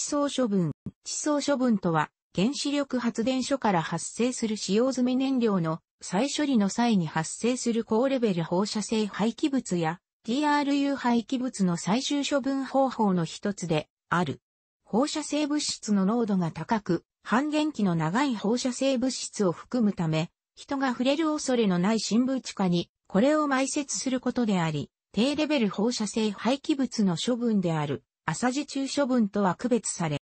地層処分。地層処分とは、原子力発電所から発生する使用済み燃料の再処理の際に発生する高レベル放射性廃棄物や DRU 廃棄物の最終処分方法の一つである。放射性物質の濃度が高く、半減期の長い放射性物質を含むため、人が触れる恐れのない深部地下にこれを埋設することであり、低レベル放射性廃棄物の処分である。朝地中処分とは区別され、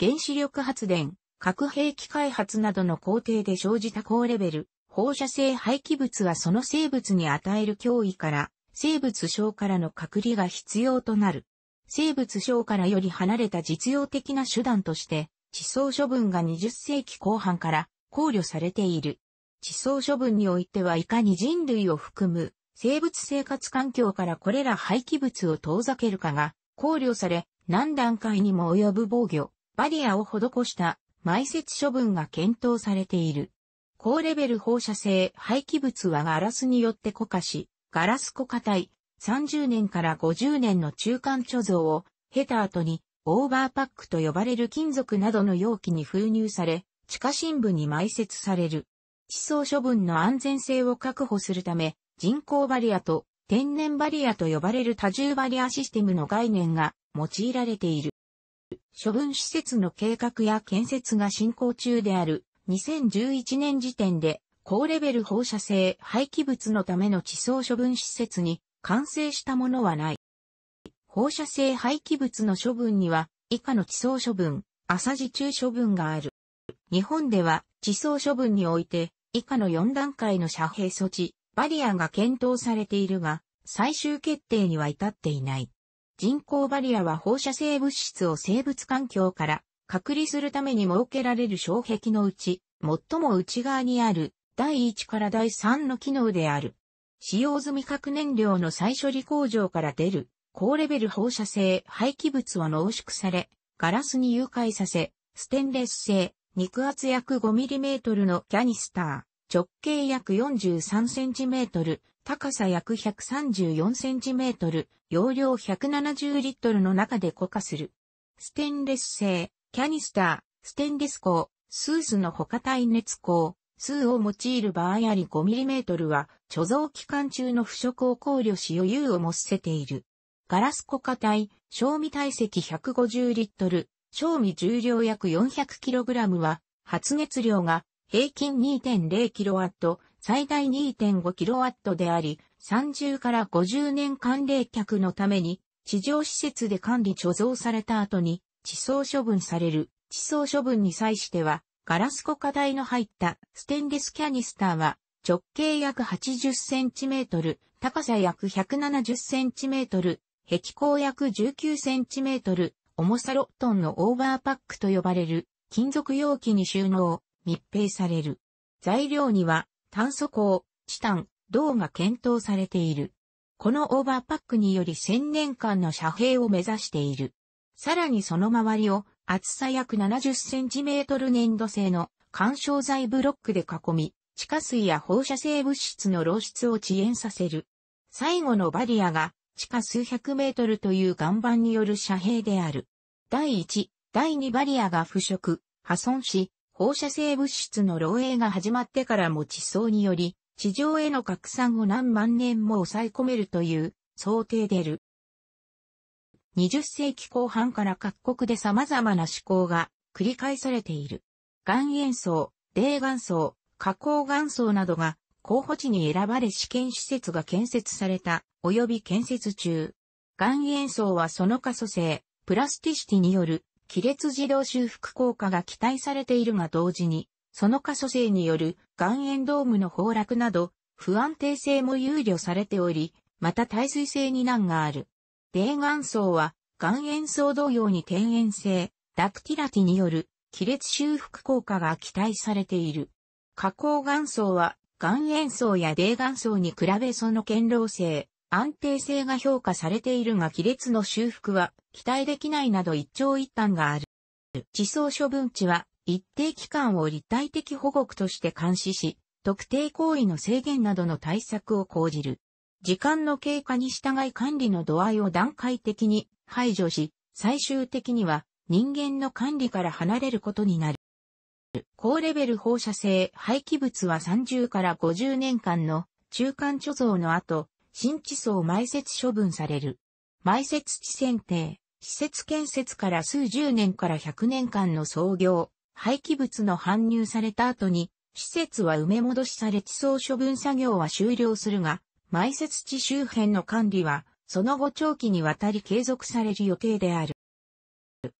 原子力発電、核兵器開発などの工程で生じた高レベル、放射性廃棄物はその生物に与える脅威から、生物症からの隔離が必要となる。生物症からより離れた実用的な手段として、地層処分が20世紀後半から考慮されている。地層処分においてはいかに人類を含む生物生活環境からこれら廃棄物を遠ざけるかが考慮され、何段階にも及ぶ防御、バリアを施した埋設処分が検討されている。高レベル放射性廃棄物はガラスによって固化し、ガラス固化体、30年から50年の中間貯蔵を経た後にオーバーパックと呼ばれる金属などの容器に封入され、地下深部に埋設される。地層処分の安全性を確保するため、人工バリアと天然バリアと呼ばれる多重バリアシステムの概念が用いられている。処分施設の計画や建設が進行中である2011年時点で高レベル放射性廃棄物のための地層処分施設に完成したものはない。放射性廃棄物の処分には以下の地層処分、朝地中処分がある。日本では地層処分において以下の4段階の遮蔽措置、バリアが検討されているが、最終決定には至っていない。人工バリアは放射性物質を生物環境から隔離するために設けられる障壁のうち、最も内側にある第1から第3の機能である。使用済み核燃料の再処理工場から出る高レベル放射性廃棄物は濃縮され、ガラスに融解させ、ステンレス製、肉圧約 5mm のキャニスター。直径約 43cm、高さ約 134cm、容量170リットルの中で固化する。ステンレス製、キャニスター、ステンレス鋼、スースの他耐熱鋼、数を用いる場合あり 5mm は貯蔵期間中の腐食を考慮し余裕を持せている。ガラス固化体、賞味体積150リットル、賞味重量約 400kg は発熱量が平均 2.0kW、最大 2.5kW であり、30から50年間冷却のために、地上施設で管理貯蔵された後に、地層処分される。地層処分に際しては、ガラス固化台の入ったステンレスキャニスターは、直径約 80cm、高さ約 170cm、壁高約 19cm、重さ6トンのオーバーパックと呼ばれる金属容器に収納。密閉される。材料には炭素鋼、チタン、銅が検討されている。このオーバーパックにより1000年間の遮蔽を目指している。さらにその周りを厚さ約7 0トル粘土製の干渉材ブロックで囲み、地下水や放射性物質の漏出を遅延させる。最後のバリアが地下数百メートルという岩盤による遮蔽である。第1、第2バリアが腐食、破損し、放射性物質の漏洩が始まってからも地層により、地上への拡散を何万年も抑え込めるという想定でる。20世紀後半から各国で様々な思考が繰り返されている。岩塩層、泥岩層、加工岩層などが候補地に選ばれ試験施設が建設された、及び建設中。岩塩層はその可塑性、プラスティシティによる亀裂自動修復効果が期待されているが同時に、その可塑性による岩塩ドームの崩落など、不安定性も憂慮されており、また耐水性に難がある。泥岩層は、岩塩層同様に天塩性、ダクティラティによる亀裂修復効果が期待されている。加工岩層は、岩塩層や泥岩層に比べその堅牢性、安定性が評価されているが亀裂の修復は期待できないなど一長一短がある。地層処分地は一定期間を立体的保護区として監視し、特定行為の制限などの対策を講じる。時間の経過に従い管理の度合いを段階的に排除し、最終的には人間の管理から離れることになる。高レベル放射性廃棄物は30から50年間の中間貯蔵の後、新地層埋設処分される。埋設地選定、施設建設から数十年から百年間の創業、廃棄物の搬入された後に、施設は埋め戻しされ地層処分作業は終了するが、埋設地周辺の管理は、その後長期にわたり継続される予定である。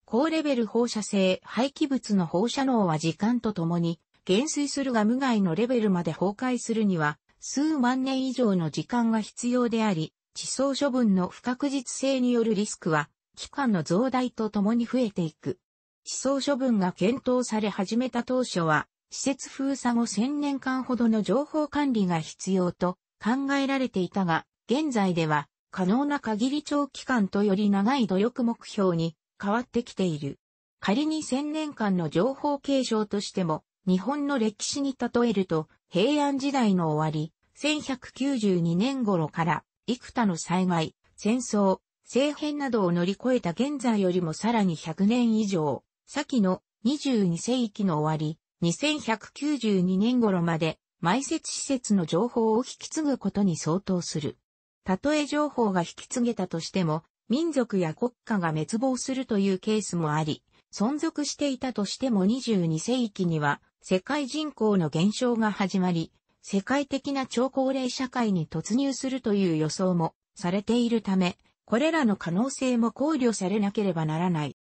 高レベル放射性廃棄物の放射能は時間とともに減衰するが無害のレベルまで崩壊するには数万年以上の時間が必要であり、地層処分の不確実性によるリスクは、期間の増大とともに増えていく。地層処分が検討され始めた当初は、施設封鎖後1000年間ほどの情報管理が必要と考えられていたが、現在では可能な限り長期間とより長い努力目標に変わってきている。仮に1000年間の情報継承としても、日本の歴史に例えると、平安時代の終わり、1192年頃から、幾多の災害、戦争、政変などを乗り越えた現在よりもさらに100年以上、先の22世紀の終わり、2192年頃まで、埋設施設の情報を引き継ぐことに相当する。たとえ情報が引き継げたとしても、民族や国家が滅亡するというケースもあり、存続していたとしても22世紀には世界人口の減少が始まり、世界的な超高齢社会に突入するという予想もされているため、これらの可能性も考慮されなければならない。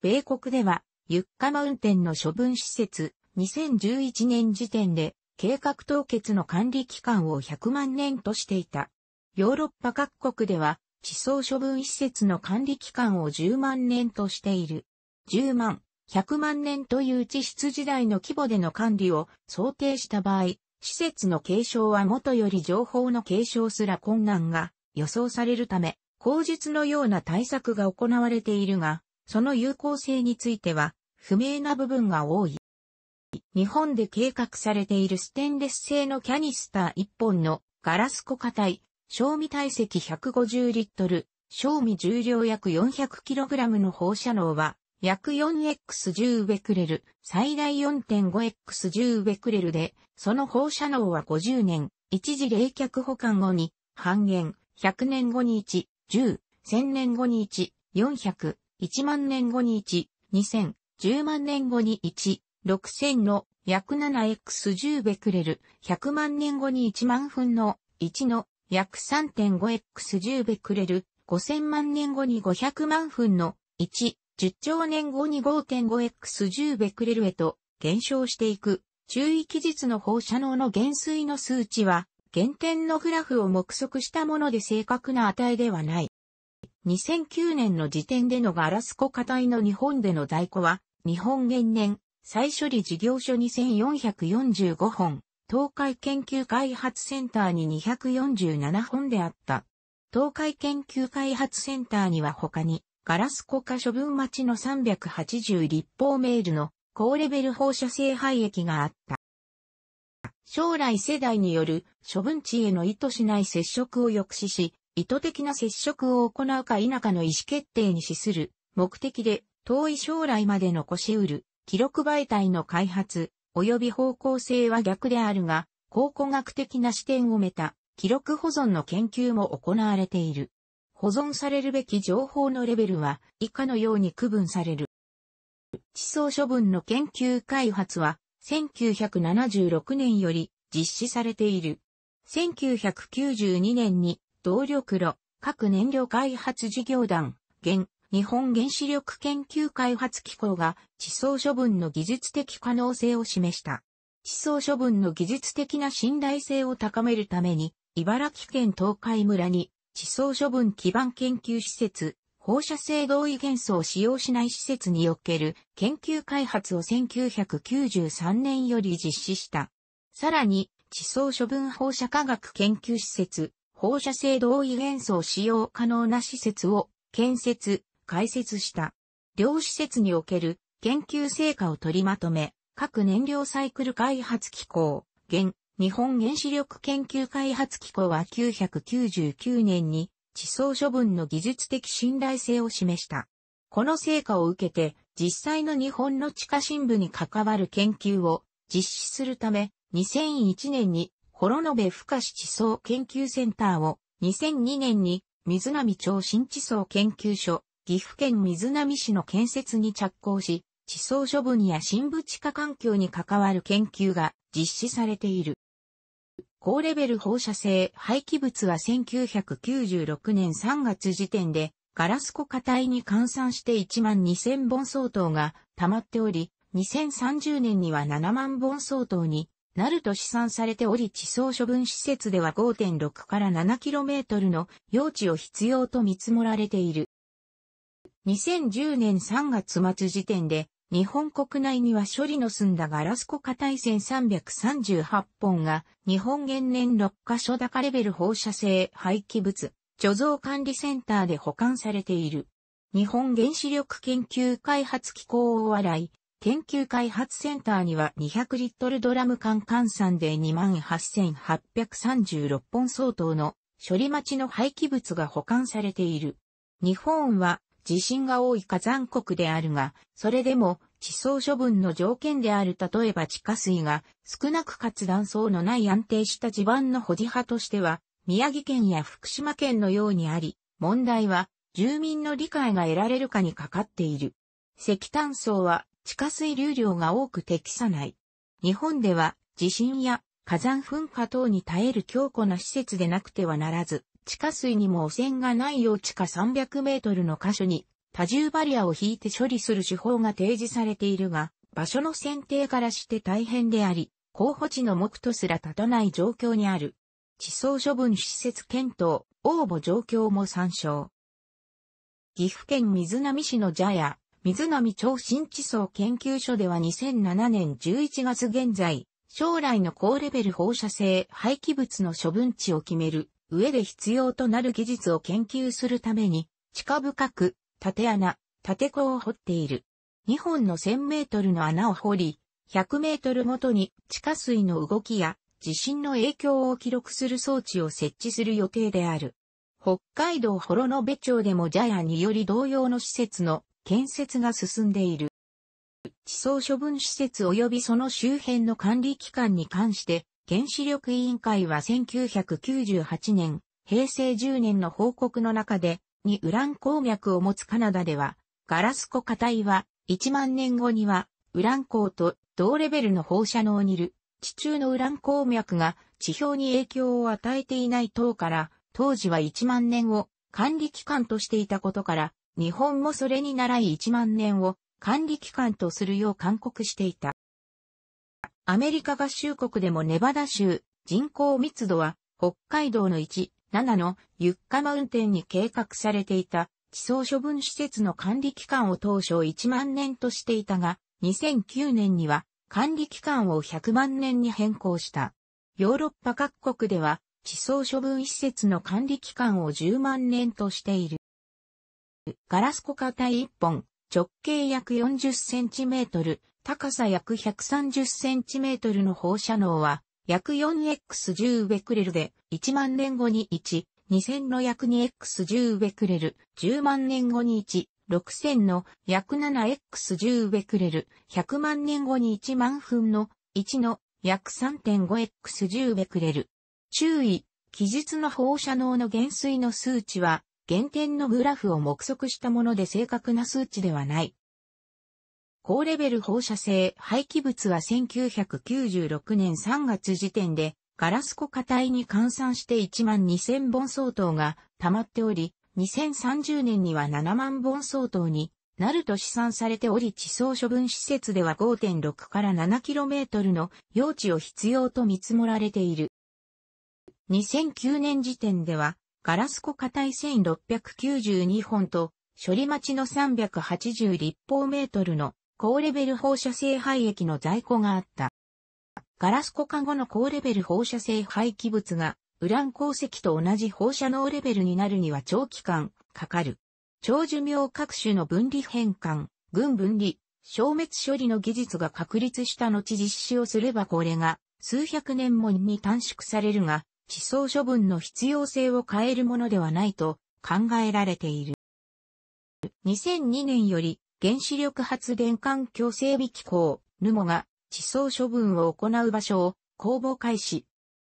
米国では、ユッカマウンテンの処分施設、2011年時点で計画凍結の管理期間を100万年としていた。ヨーロッパ各国では、地層処分施設の管理期間を10万年としている。10万、100万年という地質時代の規模での管理を想定した場合、施設の継承は元より情報の継承すら困難が予想されるため、口述のような対策が行われているが、その有効性については不明な部分が多い。日本で計画されているステンレス製のキャニスター1本のガラス固化体、賞味体積150リットル、賞味重量約 400kg の放射能は約 4x10 ベクレル、最大 4.5x10 ベクレルで、その放射能は50年、一時冷却保管後に、半減、100年後に1、10、1000年後に1、400、1万年後に1、2000、10万年後に1、6000の約 7x10 ベクレル、100万年後に1万分の1の約 3.5x10 ベクレル、5000万年後に500万分の1、10兆年後に 5.5x10 ベクレルへと減少していく。注意期日の放射能の減衰の数値は、原点のグラフを目測したもので正確な値ではない。2009年の時点でのガラス固化体の日本での在庫は、日本原年、再処理事業所2445本、東海研究開発センターに247本であった。東海研究開発センターには他に、ガラスコ化処分待ちの380立方メールの高レベル放射性廃液があった。将来世代による処分地への意図しない接触を抑止し、意図的な接触を行うか否かの意思決定に資する目的で遠い将来まで残し得る記録媒体の開発及び方向性は逆であるが、考古学的な視点をめた記録保存の研究も行われている。保存されるべき情報のレベルは以下のように区分される。地層処分の研究開発は1976年より実施されている。1992年に動力炉核燃料開発事業団、現、日本原子力研究開発機構が地層処分の技術的可能性を示した。地層処分の技術的な信頼性を高めるために、茨城県東海村に地層処分基盤研究施設、放射性同位元素を使用しない施設における研究開発を1993年より実施した。さらに、地層処分放射科学研究施設、放射性同位元素を使用可能な施設を建設、開設した。両施設における研究成果を取りまとめ、各燃料サイクル開発機構、現日本原子力研究開発機構は999年に地層処分の技術的信頼性を示した。この成果を受けて実際の日本の地下深部に関わる研究を実施するため2001年に幌延深市地層研究センターを2002年に水波町新地層研究所、岐阜県水波市の建設に着工し、地層処分や深部地下環境に関わる研究が実施されている。高レベル放射性廃棄物は1996年3月時点でガラス固化体に換算して1万2000本相当が溜まっており、2030年には7万本相当になると試算されており地層処分施設では5.6から 7km の用地を必要と見積もられている。2010年3月末時点で日本国内には処理の済んだガラス固化体線338本が日本原燃6カ所高レベル放射性廃棄物貯蔵管理センターで保管されている。日本原子力研究開発機構を洗研究開発センターには200リットルドラム缶換算で28,836本相当の処理待ちの廃棄物が保管されている。日本は地震が多い火山国であるが、それでも地層処分の条件である例えば地下水が少なくかつ断層のない安定した地盤の保持派としては、宮城県や福島県のようにあり、問題は住民の理解が得られるかにかかっている。石炭層は地下水流量が多く適さない。日本では地震や火山噴火等に耐える強固な施設でなくてはならず、地下水にも汚染がないよう地下300メートルの箇所に多重バリアを引いて処理する手法が提示されているが、場所の選定からして大変であり、候補地の目とすら立たない状況にある。地層処分施設検討、応募状況も参照。岐阜県水波市のジャヤ、水波町新地層研究所では2007年11月現在、将来の高レベル放射性廃棄物の処分地を決める上で必要となる技術を研究するために、地下深く、縦穴、縦坑を掘っている。2本の1000メートルの穴を掘り、100メートルごとに地下水の動きや地震の影響を記録する装置を設置する予定である。北海道幌延町でもジャヤにより同様の施設の建設が進んでいる。地層処分施設及びその周辺の管理機関に関して、原子力委員会は1998年、平成10年の報告の中で、にウラン鉱脈を持つカナダでは、ガラス湖下体は、1万年後には、ウラン鉱と同レベルの放射能にいる、地中のウラン鉱脈が地表に影響を与えていない等から、当時は1万年を管理期間としていたことから、日本もそれに倣い1万年を管理期間とするよう勧告していた。アメリカ合衆国でもネバダ州、人口密度は北海道の1、7のユッカマウンテンに計画されていた地層処分施設の管理期間を当初1万年としていたが、2009年には管理期間を100万年に変更した。ヨーロッパ各国では地層処分施設の管理期間を10万年としている。ガラスコカ体1本、直径約40センチメートル、高さ約 130cm の放射能は、約 4x10 ベクレルで、1万年後に1、2000の約 2x10 ベクレル、10万年後に1、6000の約 7x10 ベクレル、100万年後に1万分の1の約 3.5x10 ベクレル。注意、記述の放射能の減衰の数値は、原点のグラフを目測したもので正確な数値ではない。高レベル放射性廃棄物は1996年3月時点で、ガラス固化体に換算して1万2000本相当が溜まっており、2030年には7万本相当になると試算されており地層処分施設では5.6から 7km の用地を必要と見積もられている。2009年時点ではガラス固化体1692本と処理待ちの380立方メートルの高レベル放射性廃液の在庫があった。ガラス固化後の高レベル放射性廃棄物が、ウラン鉱石と同じ放射能レベルになるには長期間かかる。長寿命各種の分離変換、群分離、消滅処理の技術が確立した後実施をすればこれが数百年もに短縮されるが、地層処分の必要性を変えるものではないと考えられている。2002年より原子力発電環境整備機構、ヌモが地層処分を行う場所を公募開始。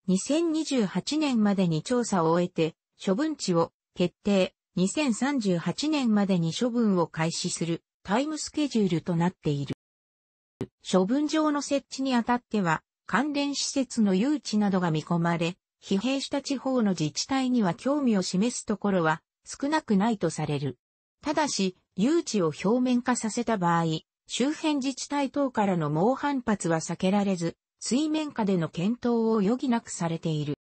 2028年までに調査を終えて、処分地を決定、2038年までに処分を開始するタイムスケジュールとなっている。処分場の設置にあたっては、関連施設の誘致などが見込まれ、疲弊した地方の自治体には興味を示すところは少なくないとされる。ただし、誘致を表面化させた場合、周辺自治体等からの猛反発は避けられず、水面下での検討を余儀なくされている。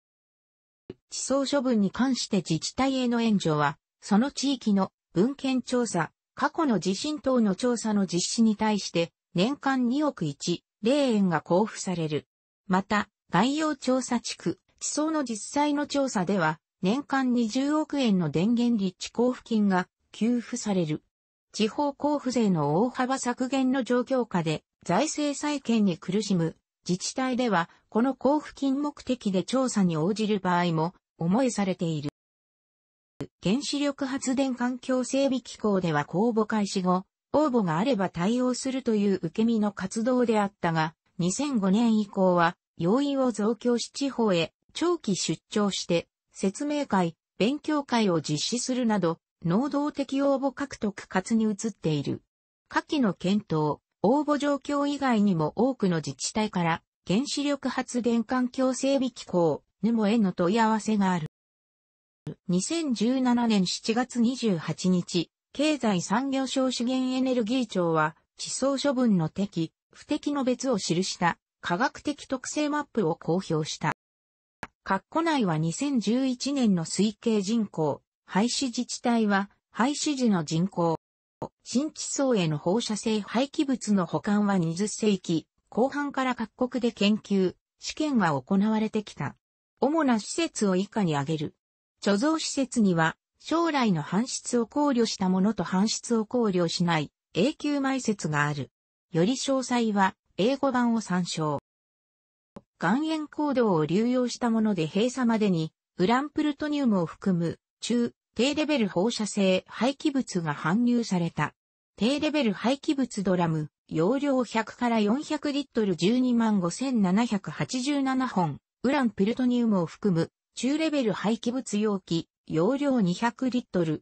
地層処分に関して自治体への援助は、その地域の文献調査、過去の地震等の調査の実施に対して、年間2億1、0円が交付される。また、概要調査地区、地層の実際の調査では、年間20億円の電源立地交付金が給付される。地方交付税の大幅削減の状況下で財政再建に苦しむ自治体ではこの交付金目的で調査に応じる場合も思いされている。原子力発電環境整備機構では公募開始後、応募があれば対応するという受け身の活動であったが、2005年以降は要因を増強し地方へ長期出張して説明会、勉強会を実施するなど能動的応募獲得活に移っている。下記の検討、応募状況以外にも多くの自治体から原子力発電環境整備機構、ヌモへの問い合わせがある。2017年7月28日、経済産業省資源エネルギー庁は、地層処分の適、不適の別を記した科学的特性マップを公表した。括弧内は2011年の推計人口、廃止自治体は、廃止時の人口、新地層への放射性廃棄物の保管は20世紀後半から各国で研究、試験は行われてきた。主な施設を以下に挙げる。貯蔵施設には、将来の搬出を考慮したものと搬出を考慮しない永久埋設がある。より詳細は英語版を参照。岩塩行動を流用したもので閉鎖までにウランプルトニウムを含む中、低レベル放射性廃棄物が搬入された。低レベル廃棄物ドラム、容量100から400リットル125,787本、ウランプルトニウムを含む、中レベル廃棄物容器、容量200リットル。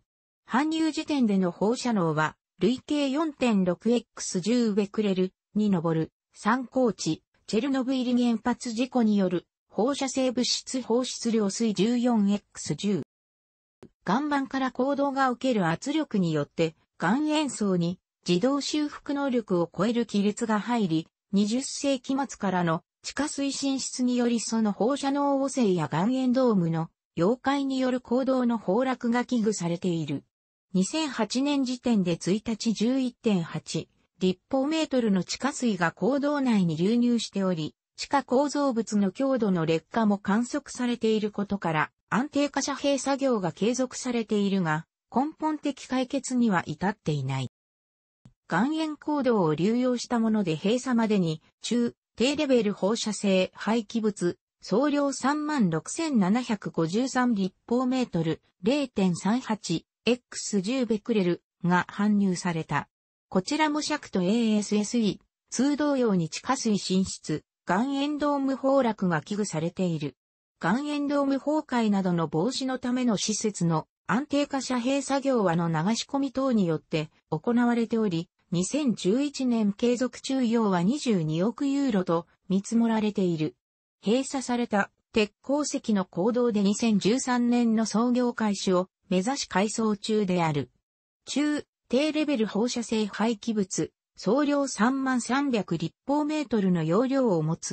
搬入時点での放射能は、累計 4.6X10 ベクレルに上る、参考値、チェルノブイリ原発事故による放射性物質放出量水 14X10 岩盤から行動が受ける圧力によって、岩塩層に自動修復能力を超える亀裂が入り、20世紀末からの地下推進室によりその放射能汚染や岩塩ドームの溶解による行動の崩落が危惧されている。2008年時点で1日11.8立方メートルの地下水が坑道内に流入しており、地下構造物の強度の劣化も観測されていることから、安定化遮蔽作業が継続されているが、根本的解決には至っていない。岩塩行動を流用したもので閉鎖までに、中、低レベル放射性廃棄物、総量36,753立方メートル、0.38X10 ベクレルが搬入された。こちらも尺と ASSE、通同様に地下水進出、岩塩ドーム崩落が危惧されている。岩塩ドーム崩壊などの防止のための施設の安定化遮蔽作業はの流し込み等によって行われており、2011年継続中要は22億ユーロと見積もられている。閉鎖された鉄鉱石の坑道で2013年の創業開始を目指し改装中である。中、低レベル放射性廃棄物、総量3万300立方メートルの容量を持つ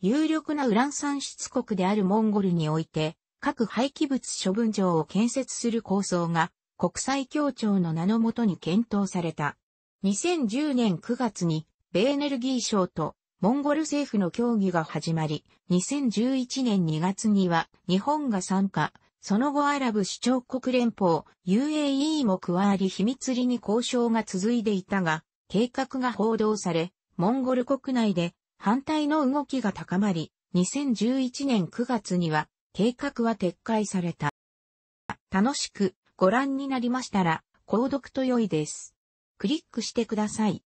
有力なウラン産出国であるモンゴルにおいて、核廃棄物処分場を建設する構想が国際協調の名のもとに検討された。2010年9月に米エネルギー省とモンゴル政府の協議が始まり、2011年2月には日本が参加、その後アラブ首長国連邦 UAE も加わり秘密裏に交渉が続いていたが、計画が報道され、モンゴル国内で反対の動きが高まり、2011年9月には計画は撤回された。楽しくご覧になりましたら、購読と良いです。クリックしてください。